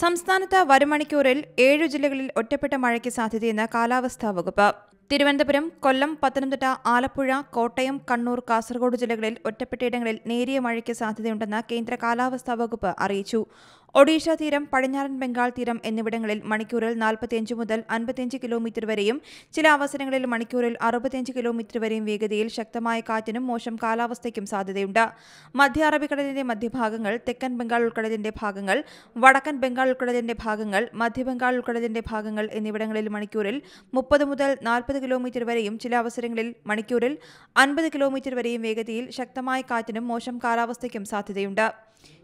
സംസ്ഥാനത്ത് വരുമണിക്കൂറിൽ ഏഴു ജില്ലകളിൽ ഒറ്റപ്പെട്ട മഴയ്ക്ക് സാധ്യതയെന്ന് കാലാവസ്ഥാ വകുപ്പ് തിരുവനന്തപുരം കൊല്ലം പത്തനംതിട്ട ആലപ്പുഴ കോട്ടയം കണ്ണൂർ കാസർഗോഡ് ജില്ലകളിൽ ഒറ്റപ്പെട്ടയിടങ്ങളിൽ നേരിയ മഴയ്ക്ക് സാധ്യതയുണ്ടെന്ന് കേന്ദ്ര കാലാവസ്ഥാ വകുപ്പ് അറിയിച്ചു ഒഡീഷ തീരം പടിഞ്ഞാറൻ ബംഗാൾ തീരം എന്നിവിടങ്ങളിൽ മണിക്കൂറിൽ നാൽപ്പത്തിയഞ്ച് മുതൽ അൻപത്തിയഞ്ച് കിലോമീറ്റർ വരെയും ചില അവസരങ്ങളിൽ മണിക്കൂറിൽ അറുപത്തിയഞ്ച് കിലോമീറ്റർ വരെയും വേഗതയിൽ ശക്തമായ കാറ്റിനും മോശം കാലാവസ്ഥയ്ക്കും സാധ്യതയുണ്ട് മധ്യ അറബിക്കടലിന്റെ മധ്യഭാഗങ്ങൾ തെക്കൻ ബംഗാൾ ഉൾക്കടലിന്റെ ഭാഗങ്ങൾ വടക്കൻ ബംഗാൾ ഉൾക്കടലിന്റെ ഭാഗങ്ങൾ മധ്യ ബംഗാൾ ഉൾക്കടലിന്റെ ഭാഗങ്ങൾ എന്നിവിടങ്ങളിൽ മണിക്കൂറിൽ മുപ്പത് മുതൽ നാൽപ്പത് കിലോമീറ്റർ വരെയും ചില അവസരങ്ങളിൽ മണിക്കൂറിൽ അൻപത് കിലോമീറ്റർ വരെയും വേഗതയിൽ ശക്തമായ കാറ്റിനും മോശം കാലാവസ്ഥയ്ക്കും സാധ്യതയുണ്ട്